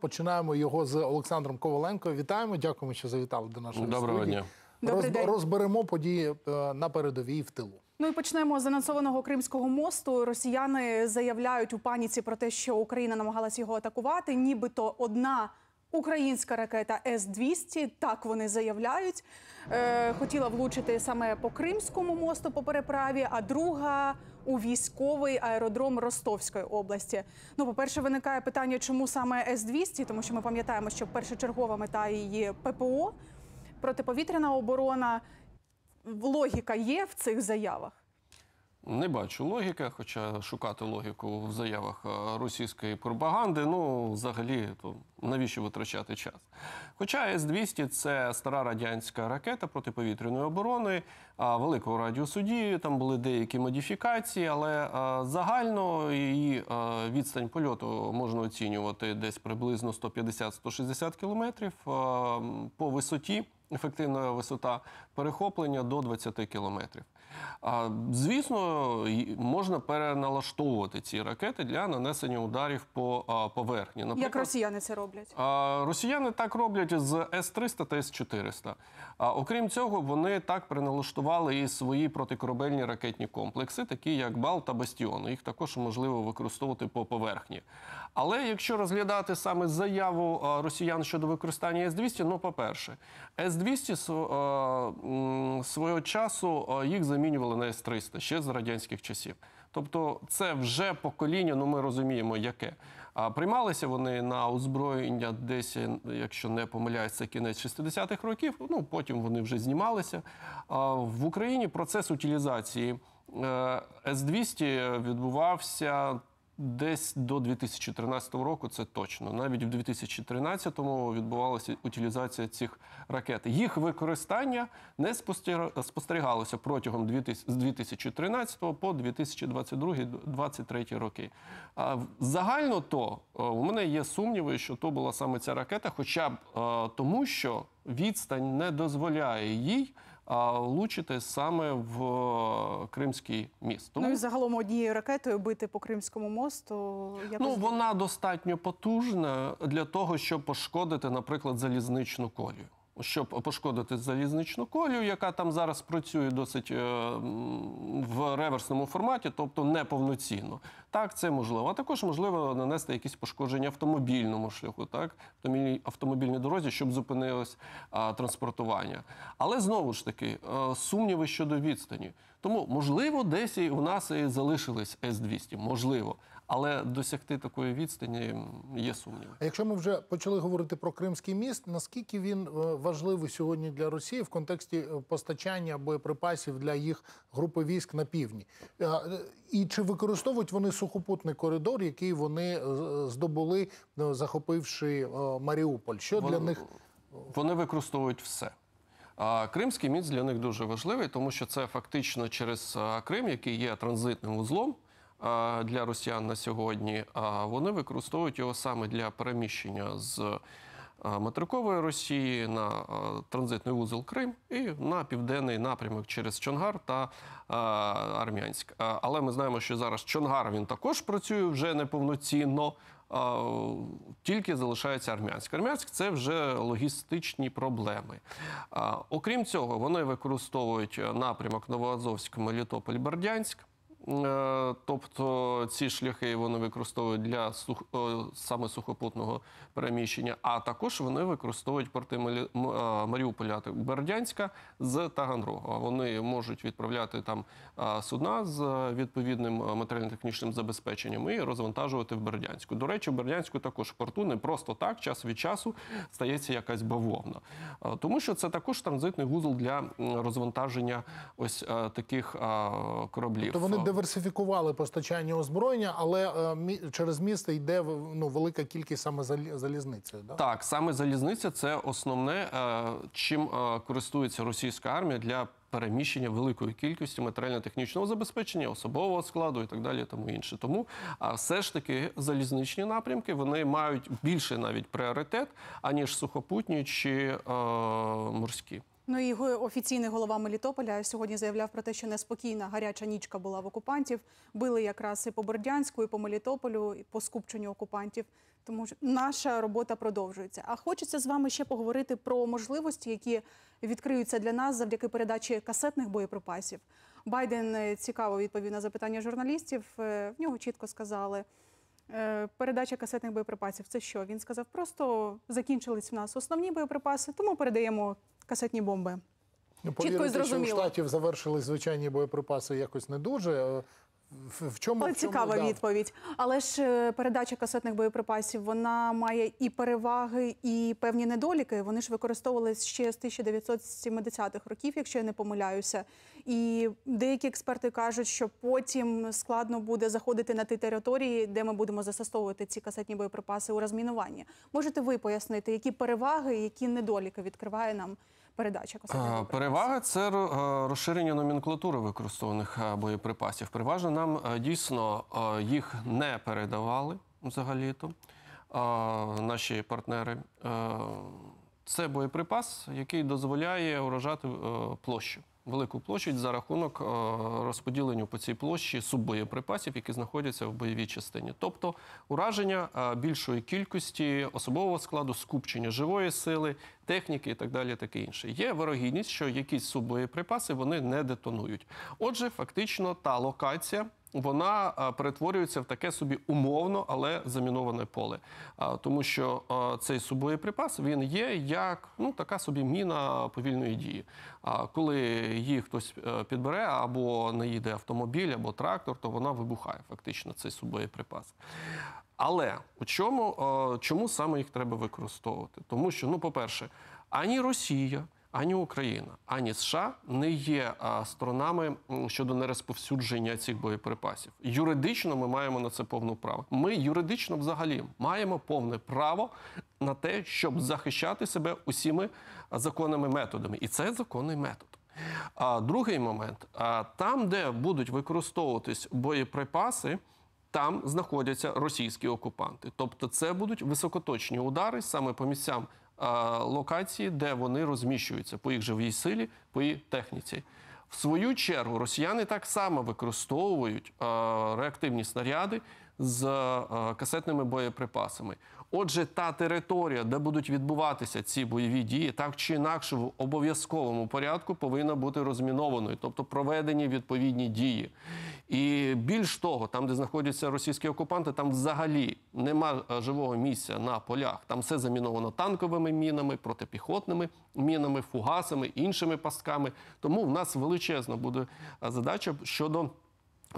Починаємо його з Олександром Коваленко. Вітаємо, дякуємо, що завітали до нашої Доброго студії. Доброго дня. Роз, розберемо події е, на передовій в тилу. Ну і почнемо з анонсованого Кримського мосту. Росіяни заявляють у паніці про те, що Україна намагалась його атакувати. Нібито одна українська ракета С-200, так вони заявляють. Е, Хотіла влучити саме по Кримському мосту по переправі, а друга у військовий аеродром Ростовської області. Ну, по перше, виникає питання, чому саме С 200 тому що ми пам'ятаємо, що першочергова мета її ППО протиповітряна оборона. Логіка є в цих заявах. Не бачу логіки, хоча шукати логіку в заявах е, російської пропаганди, ну взагалі то навіщо витрачати час? Хоча С-200 це стара радянська ракета протиповітряної оборони, а великого радіусу дії, там були деякі модифікації, але е, загально її е, відстань польоту можна оцінювати десь приблизно 150-160 кілометрів по висоті, ефективна висота перехоплення до 20 кілометрів. Звісно, можна переналаштовувати ці ракети для нанесення ударів по поверхні. Наприклад, Як росіяни це роблять? Росіяни так роблять з с 300 та с 400 Окрім цього, вони так приналаштували і свої протикорабельні ракетні комплекси, такі як Бал та Бастіон. Їх також можливо використовувати по поверхні. Але якщо розглядати саме заяву росіян щодо використання С-200, ну по перше, С-200 свого часу їх замінили замінювали на С-300 ще з радянських часів. Тобто, це вже покоління, ну ми розуміємо, яке. А приймалися вони на озброєння десь, якщо не помиляюся, кінець 60-х років. Ну потім вони вже знімалися. А в Україні процес утилізації. Е, С 200 відбувався Десь до 2013 року це точно. Навіть в 2013-му відбувалася утилізація цих ракет. Їх використання не спостерігалося протягом з 2013 по 2022-2023 роки. загально то е, у мене є сумніви, що то була саме ця ракета, хоча б е, тому, що відстань не дозволяє їй влучити саме в е, Кримський міст. Ну, Тому... Ну і загалом однією ракетою бити по Кримському мосту. Якось... Ну вона достатньо потужна для того, щоб пошкодити, наприклад, залізничну колію щоб пошкодити залізничну колію, яка там зараз працює досить е, в реверсному форматі, тобто неповноцінно. Так, це можливо. А також можливо нанести якісь пошкодження автомобільному шляху, так автомобільній дорозі, щоб зупинилось а, транспортування. Але знову ж таки е, сумніви щодо відстані. Тому можливо, десь і у нас і залишились С 200 Можливо але досягти такої відстані є сумнів. А якщо ми вже почали говорити про Кримський міст, наскільки він е, важливий сьогодні для Росії в контексті е, постачання боєприпасів для їх групи військ на півдні? Е, і чи використовують вони сухопутний коридор, який вони здобули, захопивши Маріуполь? Що вони, для них вони використовують все? А Кримський міст для них дуже важливий, тому що це фактично через Крим, який є транзитним узлом для росіян на сьогодні, а вони використовують його саме для переміщення з материкової Росії на транзитний вузол Крим і на південний напрямок через Чонгар та Армянськ. Але ми знаємо, що зараз Чонгар він також працює вже неповноцінно. Тільки залишається Армянськ. Армянськ це вже логістичні проблеми. Окрім цього, вони використовують напрямок Новоазовськ, Мелітополь, Бердянськ. Е, тобто ці шляхи вони використовують для сух... Е, саме сухопутного переміщення, а також вони використовують порти е, Маріуполя, Бердянська з Таганрога. Вони можуть відправляти там судна з відповідним матеріально-технічним забезпеченням і розвантажувати в Бердянську. До речі, в Бердянську також порту не просто так, час від часу стається якась бавовна, тому що це також транзитний вузол для розвантаження ось таких кораблів. То тобто вони диверсифікували постачання озброєння, але е, через місто йде ну, велика кількість саме залізницею. Да? Так, саме залізниця це основне, е, чим е, користується російська армія для. Переміщення великої кількості матеріально-технічного забезпечення, особового складу і так далі, тому інше. Тому а все ж таки залізничні напрямки вони мають більше навіть пріоритет аніж сухопутні чи е, морські. Ну і офіційний голова Мелітополя сьогодні заявляв про те, що неспокійна гаряча нічка була в окупантів. Били якраз і по Бордянську, і по Мелітополю, і по скупченню окупантів. Тому що наша робота продовжується. А хочеться з вами ще поговорити про можливості, які відкриються для нас завдяки передачі касетних боєприпасів. Байден е, цікаво відповів на запитання журналістів. Е, в нього чітко сказали. Е, передача касетних боєприпасів це що? Він сказав, просто закінчились в нас основні боєприпаси, тому передаємо касетні бомби. Ну, Чітко зрозуміло. що у штатів завершили звичайні боєприпаси якось не дуже. Е, в чому, Але в чому цікава да. відповідь. Але ж е, передача касетних боєприпасів вона має і переваги, і певні недоліки. Вони ж використовувалися ще з 1970-х років, якщо я не помиляюся. І деякі експерти кажуть, що потім складно буде заходити на ті території, де ми будемо застосовувати ці касетні боєприпаси у розмінуванні. Можете ви пояснити, які переваги, які недоліки відкриває нам Передача Як а, перевага це е, розширення номенклатури використованих е, боєприпасів. Переважно нам е, дійсно їх не передавали взагалі то наші партнери. Це боєприпас, який дозволяє урожати площу велику площу за рахунок е, розподіленню по цій площі суббоєприпасів, які знаходяться в бойовій частині, тобто ураження е, більшої кількості особового складу, скупчення живої сили, техніки і так далі, таке інше. Є вирогідність, що якісь суббоєприпаси вони не детонують. Отже, фактично та локація вона перетворюється в таке собі умовно, але заміноване поле. Тому що цей субоєприпас він є як ну така собі міна повільної дії. коли її хтось е, підбере або наїде автомобіль, або трактор, то вона вибухає фактично цей субоєприпас. Але у чому е, чому саме їх треба використовувати? Тому що, ну, по-перше, ані Росія ані Україна, ані США не є сторонами щодо нерозповсюдження цих боєприпасів. Юридично ми маємо на це повну право. Ми юридично взагалі маємо повне право на те, щоб захищати себе усіми законними методами, і це законний метод. А другий момент: там, де будуть використовуватись боєприпаси. Там знаходяться російські окупанти, тобто це будуть високоточні удари саме по місцям локації, де вони розміщуються по їх живій силі, по їх техніці. В свою чергу росіяни так само використовують реактивні снаряди з е, касетними боєприпасами. Отже, та територія, де будуть відбуватися ці бойові дії, так чи інакше в обов'язковому порядку повинна бути розмінованою, тобто проведені відповідні дії. І більш того, там, де знаходяться російські окупанти, там взагалі нема е, живого місця на полях. Там все заміновано танковими мінами, протипіхотними мінами, фугасами, іншими пастками. Тому в нас величезна буде е, задача щодо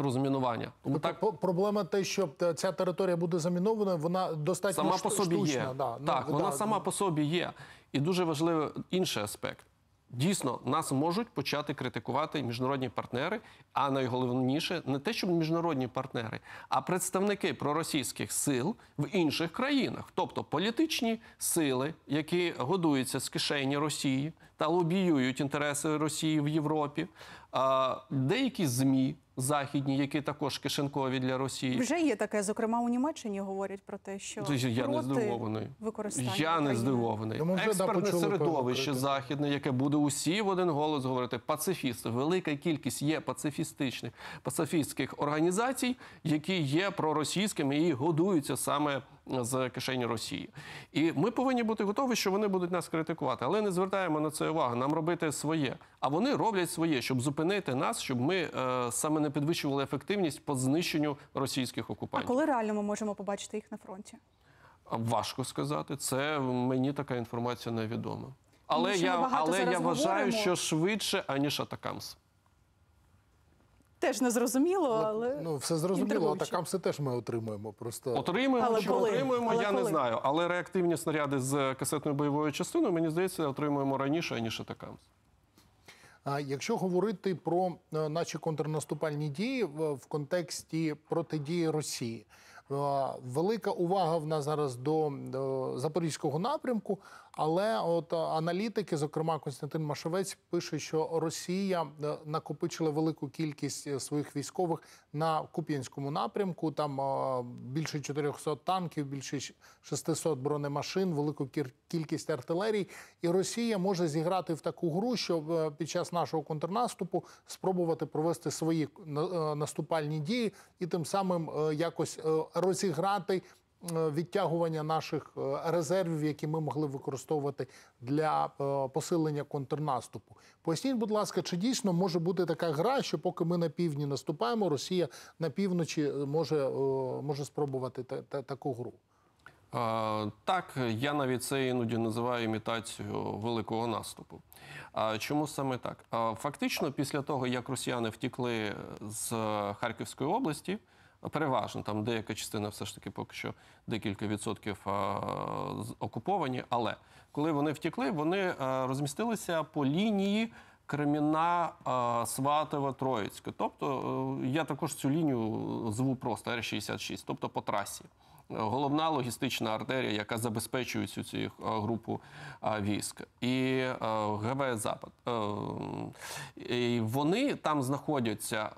розмінування. Тому Тобто так проблема те, що е, ця територія буде замінована, вона достатньо сама по собі штучна, є. Да. Ну, так, ну, вона да. сама по собі є. І дуже важливий інший аспект. Дійсно, нас можуть почати критикувати міжнародні партнери, а найголовніше не те, щоб міжнародні партнери, а представники проросійських сил в інших країнах, тобто політичні сили, які годуються з кишені Росії та лобіюють інтереси Росії в Європі, деякі змі західні, які також кишенкові для Росії. Вже є таке. Зокрема, у Німеччині говорять про те, що я проти не здивований. Використання я не здивований. Експертне середовище західне, яке буде усі в один голос говорити. Пацифісти, велика кількість є пацифістичних пацифістських організацій, які є проросійськими і годуються саме. З кишені Росії, і ми повинні бути готові, що вони будуть нас критикувати, але не звертаємо на це увагу. Нам робити своє, а вони роблять своє, щоб зупинити нас, щоб ми е, саме не вони підвищували ефективність по знищенню російських окупантів. А коли реально ми можемо побачити їх на фронті? Важко сказати. Це мені така інформація невідома. Але я але я вважаю, говоримо. що швидше аніж атакамс. Теж незрозуміло. Ну, але ну все зрозуміло. Атакамси теж ми отримуємо. Просто отримуємо але чи коли? отримуємо. Але я коли? не знаю. Але реактивні снаряди з касетною бойовою частиною мені здається, отримуємо раніше аніж атакамс. Якщо говорити про е, наші контрнаступальні дії в контексті протидії Росії, е, велика увага в нас зараз до запорізького напрямку. Але от е, аналітики, зокрема Константин Машовець, пише, що Росія е, накопичила велику кількість е, своїх військових на Куп'янському напрямку. Там більше 400 танків, більше 600 бронемашин, велику кількість артилерій. І Росія може зіграти в таку гру, що під час нашого контрнаступу спробувати провести свої наступальні дії і тим самим якось розіграти Е, відтягування наших е, резервів, які ми могли використовувати для е, посилення контрнаступу. Поясніть, будь ласка, чи дійсно може бути така гра, що поки ми на півдні наступаємо, Росія на півночі може може спробувати та, та, таку гру? Так, я навіть це іноді називаю імітацією великого наступу. Чому саме так? Фактично, після того як росіяни втікли з Харківської області переважно там деяка частина, все ж таки, поки що декілька відсотків окуповані. Але коли вони втікли, вони е, розмістилися по лінії. Креміна е, Сватова-Троїцька. Тобто е, я також цю лінію зву просто Р-66, тобто по трасі. Головна логістична артерія, яка забезпечує цю цю групу військ, і ГВ Запад. І Вони там знаходяться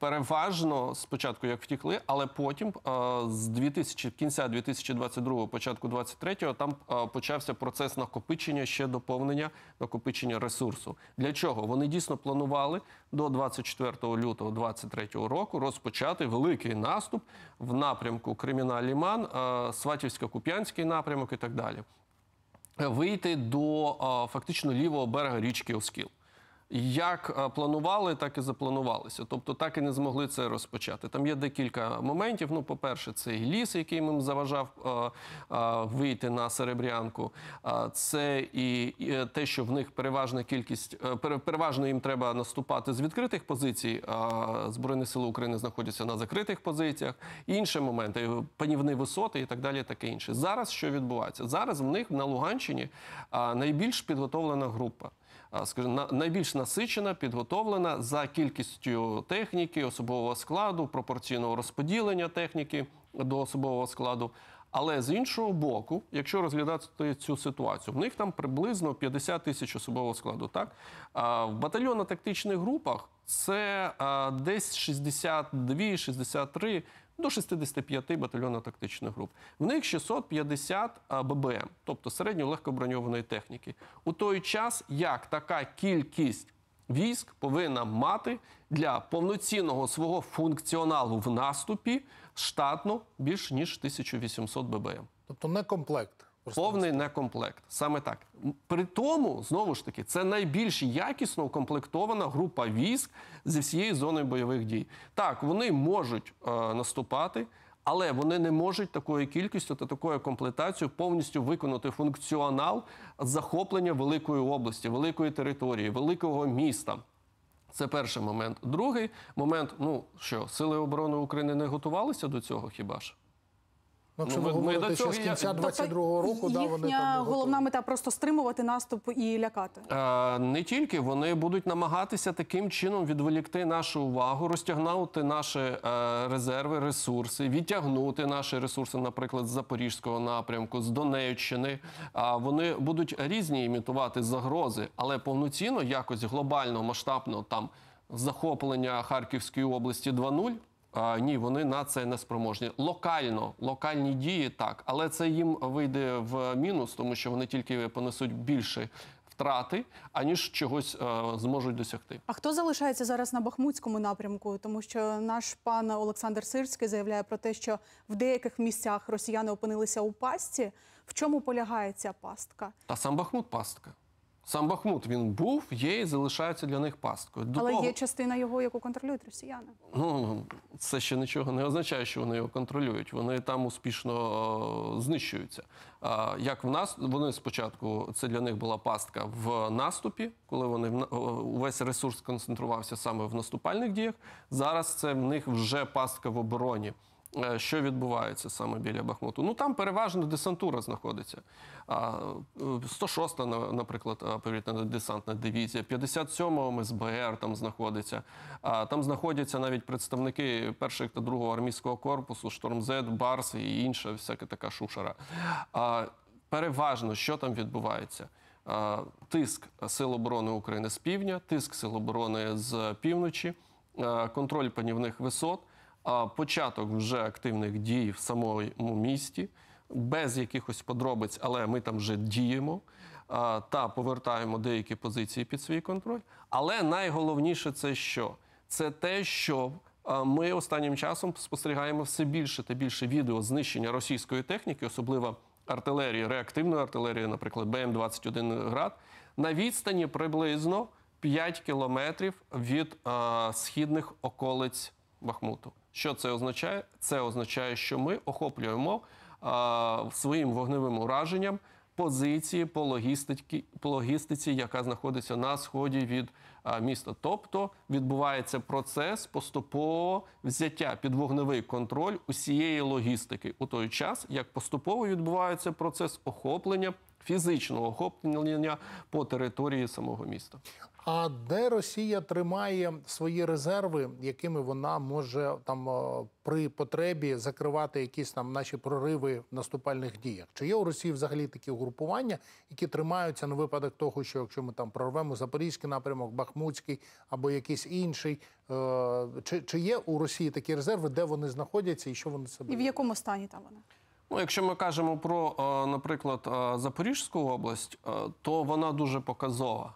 переважно спочатку як втікли, але потім е, з 2000, кінця 2022, початку 2023, там е, почався процес накопичення ще доповнення накопичення ресурсу. Для чого вони дійсно планували до 24 лютого 2023 року розпочати великий наступ в напрямку Криміналь-Ліман, е, Сватівсько-Куп'янський напрямок і так далі. Вийти до фактично лівого берега річки Оскіл як е, планували, так і запланувалися. Тобто так і не змогли це розпочати. Там є декілька моментів. Ну, по-перше, це ліс, який їм заважав е, е, вийти на серебрянку. Це і те, що в них переважна кількість, переважно їм треба наступати з відкритих позицій. Збройні сили України знаходяться на закритих позиціях. Інші моменти, панівні висоти і так далі, таке інше. Зараз що відбувається? Зараз в них на Луганщині найбільш підготовлена група скажімо, найбільш насичена, підготовлена за кількістю техніки, особового складу, пропорційного розподілення техніки до особового складу. Але з іншого боку, якщо розглядати цю ситуацію, в них там приблизно 50 тисяч особового складу. Так в батальйонно-тактичних групах це десь 62-63 до 65 батальйонно тактичних груп. В них 650 ББМ, тобто середньо-легкоброньованої техніки. У той час як така кількість військ повинна мати для повноцінного свого функціоналу в наступі штатно більш ніж 1800 ББМ. Тобто не комплект. Повний некомплект. Саме так. При тому, знову ж таки, це найбільш якісно укомплектована група військ зі всієї зони бойових дій. Так, вони можуть е, наступати, але вони не можуть такою кількістю та такою комплектацією повністю виконати функціонал захоплення великої області, великої території, великого міста. Це перший момент. Другий момент ну що, сили оборони України не готувалися до цього хіба ж? Ну, якщо ну, ви говорите, до цього що з кінця 22-го року да, вони там головна мета просто стримувати наступ і лякати а, не тільки вони будуть намагатися таким чином відволікти нашу увагу, розтягнути наші а, е, резерви, ресурси, відтягнути наші ресурси, наприклад, з запорізького напрямку, з Донеччини. А вони будуть різні імітувати загрози, але повноцінно якось глобально масштабно там захоплення Харківської області 2.0, а, ні, вони на це не спроможні. Локально, локальні дії так, але це їм вийде в мінус, тому що вони тільки понесуть більше втрати, аніж чогось е, зможуть досягти. А хто залишається зараз на Бахмутському напрямку? Тому що наш пан Олександр Сирський заявляє про те, що в деяких місцях росіяни опинилися у пастці. В чому полягає ця пастка? Та сам Бахмут пастка. Сам Бахмут він був, є і залишається для них пасткою. До Але того... є частина його, яку контролюють росіяни. Ну це ще нічого не означає, що вони його контролюють. Вони там успішно е, знищуються. А, Як в нас вони спочатку це для них була пастка в наступі, коли вони в е, увесь ресурс концентрувався саме в наступальних діях. Зараз це в них вже пастка в обороні. Е, що відбувається саме біля Бахмуту. Ну там переважно десантура знаходиться. 106, е, та наприклад, е, повітряна десантна дивізія, 57-го МСБР там знаходиться. Там знаходяться навіть представники перших та другого армійського корпусу, Штормзет, Барс і інша всяка така шушера. Переважно, що там відбувається. Тиск Сил оборони України з півдня, тиск Сил оборони з півночі, контроль панівних висот а початок вже активних дій в самому місті, без якихось подробиць, але ми там вже діємо а, та повертаємо деякі позиції під свій контроль. Але найголовніше це що? Це те, що ми останнім часом спостерігаємо все більше та більше відео знищення російської техніки, особливо артилерії, реактивної артилерії, наприклад, БМ-21 град, на відстані приблизно 5 кілометрів від а, східних околиць Бахмуту. Що це означає? Це означає, що ми охоплюємо а, своїм вогневим ураженням позиції по логістиці, по логістиці, яка знаходиться на сході від а, міста. Тобто відбувається процес поступового взяття під вогневий контроль усієї логістики у той час, як поступово відбувається процес охоплення. Фізичного охоплення по території самого міста а де Росія тримає свої резерви, якими вона може там е, при потребі закривати якісь там наші прориви в наступальних діях? Чи є у Росії взагалі такі групування, які тримаються на випадок того, що якщо ми там прорвемо Запорізький напрямок, Бахмутський або якийсь інший? Е, чи чи є у Росії такі резерви, де вони знаходяться і що вони себе і в якому стані там вони? Ну, якщо ми кажемо про, е, наприклад, Запорізьку область, то вона дуже показова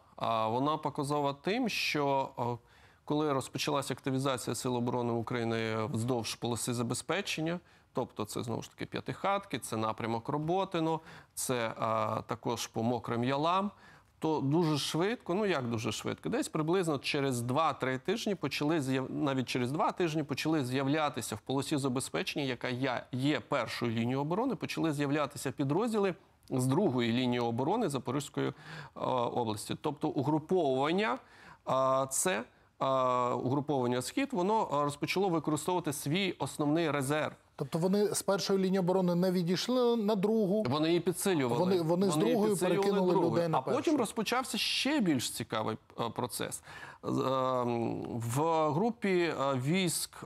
вона показова тим, що е, коли розпочалася активізація Сил оборони України вздовж полоси забезпечення, тобто це знову ж таки п'ятихатки, це напрямок Роботино, це а, е, також по мокрим ялам, то дуже швидко, ну як дуже швидко, десь приблизно через 2-3 тижні почали навіть через 2 тижні почали з'являтися в полосі забезпечення, яка є першою лінією оборони, почали з'являтися підрозділи з другої лінії оборони Запорізької е, області. Тобто угруповування це угруповання схід воно е, розпочало використовувати свій основний резерв. Тобто вони з першої лінії оборони не відійшли на другу. Вони її підсилювали. Вони вони, вони з другою перекинули другу. людей на А першу. потім розпочався ще більш цікавий е, процес ем, в групі військ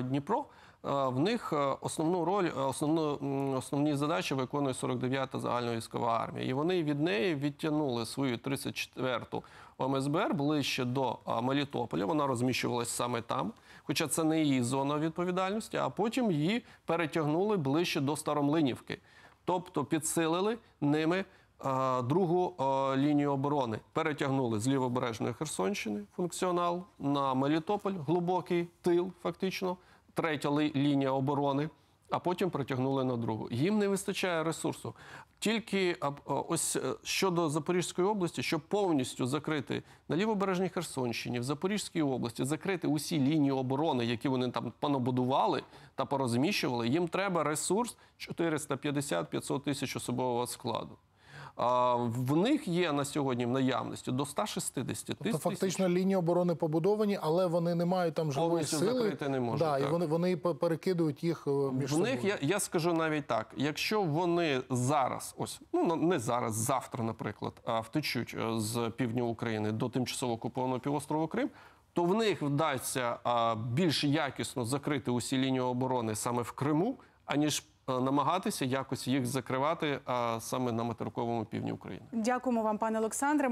Дніпро. Е, в них е, основну роль, е, основну основні задачі виконує 49-та загальновійськова армія, і вони від неї відтягнули свою 34-ту ОМСБР ближче до Мелітополя. Вона розміщувалась саме там, хоча це не її зона відповідальності. А потім її перетягнули ближче до Старомлинівки, тобто підсилили ними. Другу лінію оборони перетягнули з лівобережної Херсонщини функціонал на Мелітополь, глибокий тил, фактично третя лінія оборони, а потім притягнули на другу. Їм не вистачає ресурсу. Тільки ось е, щодо Запорізької області, щоб повністю закрити на лівобережній Херсонщині, в Запорізькій області, закрити усі лінії оборони, які вони там понабудували та порозміщували, їм треба ресурс 450-500 тисяч особового складу в них є на сьогодні в наявності до 160 тобто тисяч. Тобто фактично лінії оборони побудовані, але вони не мають там живої Повністю закрити не можуть. Да, так. І вони вони перекидують їх е, між в собою. них. Я, я скажу навіть так: якщо вони зараз, ось ну не зараз, завтра, наприклад, а втечуть е, з півдня України до тимчасово окупованого півострову Крим. То в них вдасться а, більш якісно закрити усі лінії оборони саме в Криму, аніж Е, намагатися якось їх закривати саме на материковому півдні України. Дякуємо вам, пане Олександре.